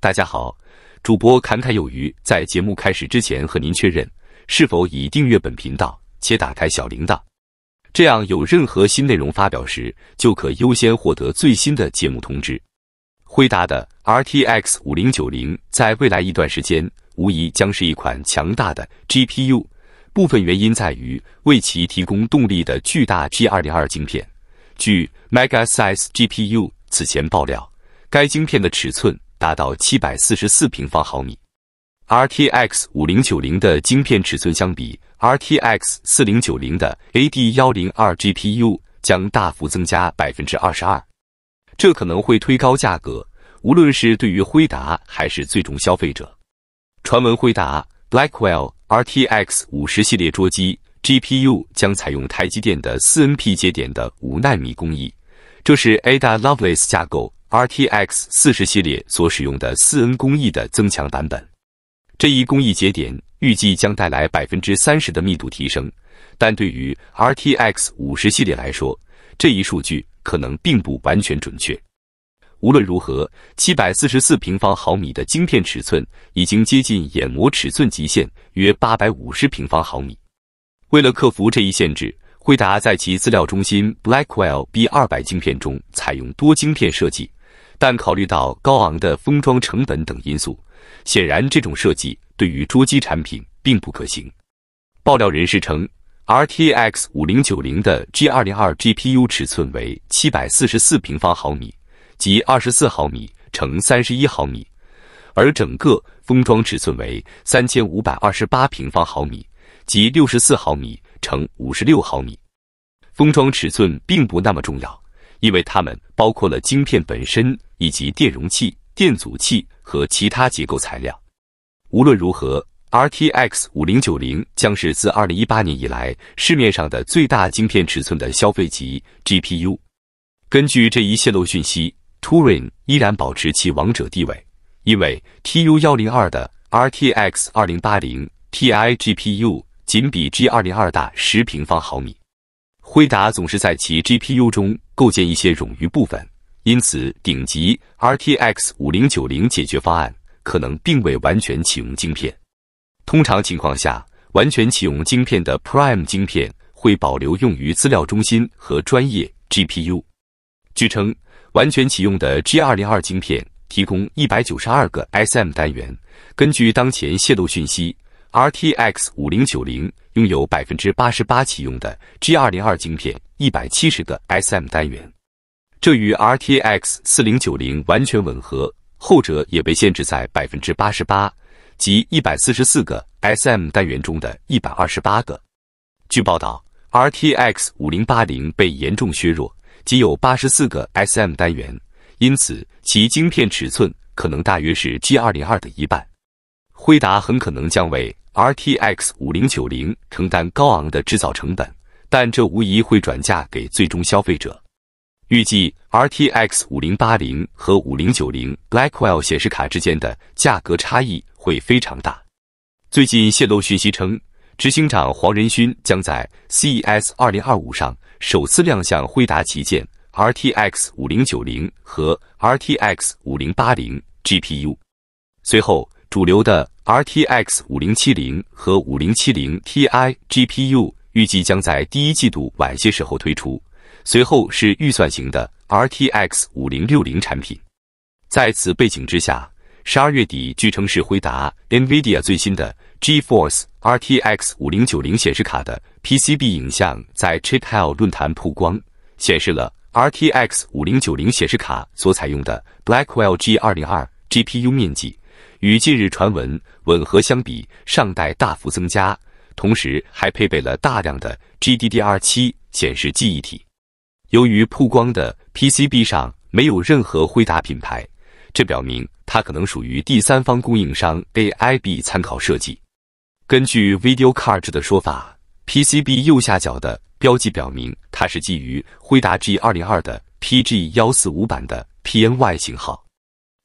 大家好，主播侃侃有余。在节目开始之前，和您确认是否已订阅本频道且打开小铃铛，这样有任何新内容发表时，就可优先获得最新的节目通知。辉达的 RTX 五零九零在未来一段时间无疑将是一款强大的 GPU，部分原因在于为其提供动力的巨大 G 二零二晶片。据 Mega Size GPU 此前爆料，该晶片的尺寸。达到七百四十四平方毫米，RTX 五零九零的晶片尺寸相比 RTX 四零九零的 AD 幺零二 GPU 将大幅增加百分之二十二，这可能会推高价格，无论是对于辉达还是最终消费者。传闻辉达 Blackwell RTX 五十系列桌机 GPU 将采用台积电的四 N P 节点的五纳米工艺，这是 Ada Lovelace 架构。RTX 40系列所使用的 4N 工艺的增强版本，这一工艺节点预计将带来30%的密度提升。但对于 RTX 50系列来说，这一数据可能并不完全准确。无论如何，744平方毫米的晶片尺寸已经接近眼膜尺寸极限，约850平方毫米。为了克服这一限制，惠达在其资料中心 Blackwell B200 晶片中采用多晶片设计。但考虑到高昂的封装成本等因素，显然这种设计对于捉鸡产品并不可行。爆料人士称，RTX 5090的 G202 GPU 尺寸为744平方毫米，即24毫米乘31毫米，而整个封装尺寸为3528平方毫米，即64毫米乘56毫米。封装尺寸并不那么重要。因为它们包括了晶片本身，以及电容器、电阻器和其他结构材料。无论如何，RTX 五零九零将是自二零一八年以来市面上的最大晶片尺寸的消费级 GPU。根据这一泄露讯息，Turing 依然保持其王者地位，因为 TU 幺零二的 RTX 二零八零 Ti GPU 仅比 G 二零二大十平方毫米。辉达总是在其 GPU 中构建一些冗余部分，因此顶级 RTX 5090解决方案可能并未完全启用晶片。通常情况下，完全启用晶片的 Prime 晶片会保留用于资料中心和专业 GPU。据称，完全启用的 G202 晶片提供192个 SM 单元。根据当前泄露讯息，RTX 5090。拥有百分之八十八启用的 G 二零二晶片，一百七十个 SM 单元，这与 RTX 四零九零完全吻合，后者也被限制在百分之八十八及一百四十四个 SM 单元中的一百二十八个。据报道，RTX 五零八零被严重削弱，仅有八十四个 SM 单元，因此其晶片尺寸可能大约是 G 二零二的一半。辉达很可能将为。RTX 5090承担高昂的制造成本，但这无疑会转嫁给最终消费者。预计 RTX 5080和5090 Blackwell 显示卡之间的价格差异会非常大。最近泄露讯息称，执行长黄仁勋将在 CES 2025上首次亮相惠达旗舰 RTX 5090和 RTX 5080 GPU。随后，主流的。RTX 5070和5070 Ti GPU 预计将在第一季度晚些时候推出，随后是预算型的 RTX 5060产品。在此背景之下，十二月底据称是回答 NVIDIA 最新的 GeForce RTX 5090显示卡的 PCB 影像在 Chip Hell 论坛曝光，显示了 RTX 5090显示卡所采用的 Blackwell G202 GPU 面积。与近日传闻吻合相比，上代大幅增加，同时还配备了大量的 GDDR7 显示记忆体。由于曝光的 PCB 上没有任何辉达品牌，这表明它可能属于第三方供应商 AIB 参考设计。根据 v i d e o c a r d 的说法，PCB 右下角的标记表明它是基于辉达 G202 的 PG145 版的 PNY 型号。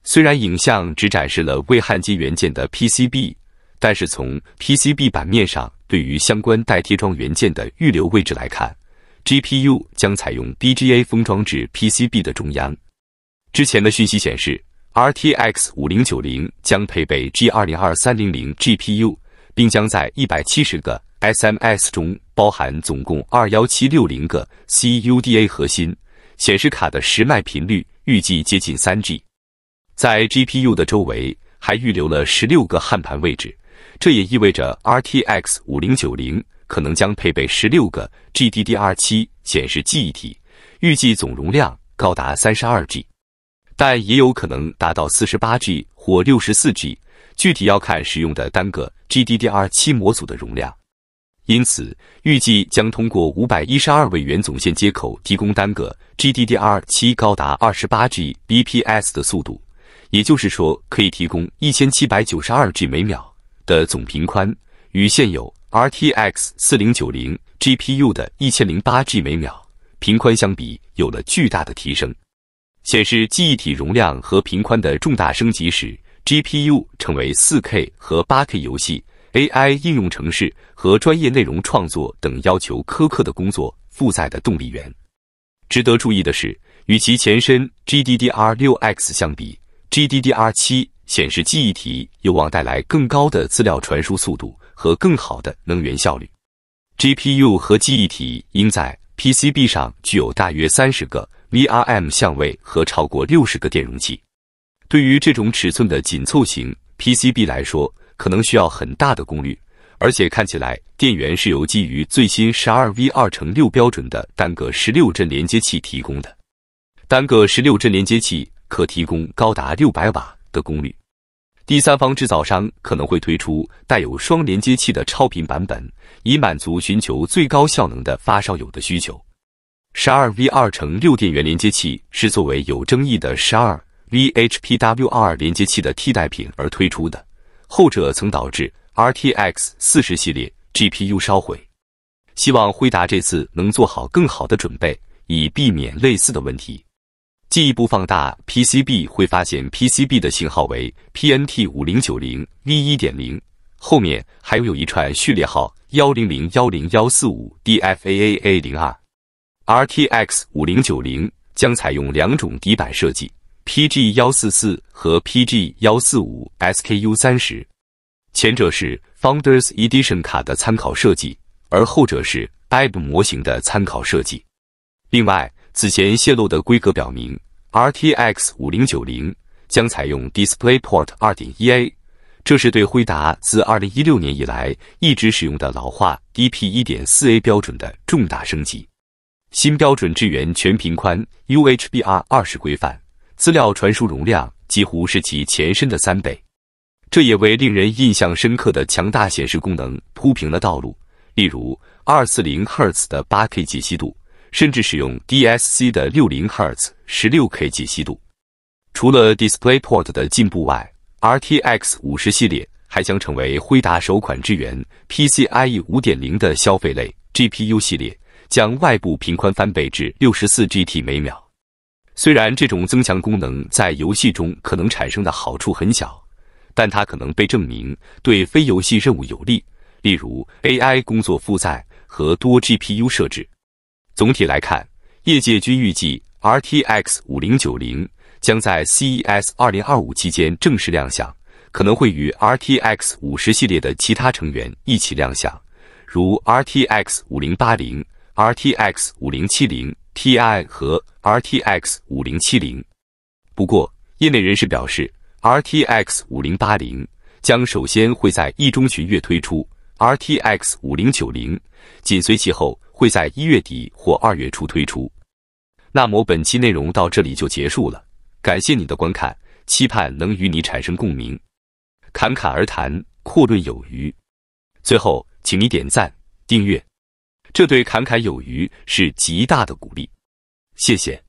虽然影像只展示了未焊接元件的 PCB，但是从 PCB 板面上对于相关待贴装元件的预留位置来看，GPU 将采用 BGA 封装至 PCB 的中央。之前的讯息显示，RTX 5090将配备 G202300 GPU，并将在170个 s m s 中包含总共21760个 CUDA 核心。显示卡的时脉频率预计接近 3G。在 GPU 的周围还预留了十六个焊盘位置，这也意味着 RTX 5090可能将配备十六个 GDDR7 显示记忆体，预计总容量高达三十二 G，但也有可能达到四十八 G 或六十四 G，具体要看使用的单个 GDDR7 模组的容量。因此，预计将通过五百一十二位元总线接口提供单个 GDDR7 高达二十八 Gbps 的速度。也就是说，可以提供一千七百九十二 G 每秒的总频宽，与现有 RTX 四零九零 GPU 的一千零八 G 每秒频宽相比，有了巨大的提升。显示记忆体容量和频宽的重大升级使 g p u 成为四 K 和八 K 游戏、AI 应用、城市和专业内容创作等要求苛刻的工作负载的动力源。值得注意的是，与其前身 GDDR6X 相比。GDDR7 显示记忆体有望带来更高的资料传输速度和更好的能源效率。GPU 和记忆体应在 PCB 上具有大约三十个 VRM 相位和超过六十个电容器。对于这种尺寸的紧凑型 PCB 来说，可能需要很大的功率，而且看起来电源是由基于最新 12V 二乘六标准的单个十六针连接器提供的。单个十六针连接器。可提供高达六百瓦的功率。第三方制造商可能会推出带有双连接器的超频版本，以满足寻求最高效能的发烧友的需求。十二 V 二乘六电源连接器是作为有争议的十二 VHPWR 连接器的替代品而推出的，后者曾导致 RTX 四十系列 GPU 烧毁。希望辉达这次能做好更好的准备，以避免类似的问题。进一步放大 PCB，会发现 PCB 的型号为 PNT 五零九零 V 一点零，后面还有一串序列号幺零零幺零幺四五 DFAAA 零二。RTX 五零九零将采用两种底板设计，PG 幺四四和 PG 幺四五 SKU 三十，前者是 Founders Edition 卡的参考设计，而后者是 i b 模型的参考设计。另外，此前泄露的规格表明，RTX 5090将采用 DisplayPort 2.1a，这是对辉达自2016年以来一直使用的老化 DP 1.4a 标准的重大升级。新标准支援全频宽 UHBR20 规范，资料传输容量几乎是其前身的三倍。这也为令人印象深刻的强大显示功能铺平了道路，例如240赫兹的 8K 解析度。甚至使用 DSC 的60 Hz、16K 解析度。除了 DisplayPort 的进步外，RTX 50系列还将成为辉达首款支援 PCIe 5.0的消费类 GPU 系列，将外部频宽翻倍至64 GT 每秒。虽然这种增强功能在游戏中可能产生的好处很小，但它可能被证明对非游戏任务有利，例如 AI 工作负载和多 GPU 设置。总体来看，业界均预计 RTX 5090将在 CES 2025期间正式亮相，可能会与 RTX 50系列的其他成员一起亮相，如 RTX 5080、RTX 5070 Ti 和 RTX 5070。不过，业内人士表示，RTX 5080将首先会在一中旬月推出，RTX 5090紧随其后。会在一月底或二月初推出。那么本期内容到这里就结束了，感谢你的观看，期盼能与你产生共鸣。侃侃而谈，阔论有余。最后，请你点赞、订阅，这对侃侃有余是极大的鼓励。谢谢。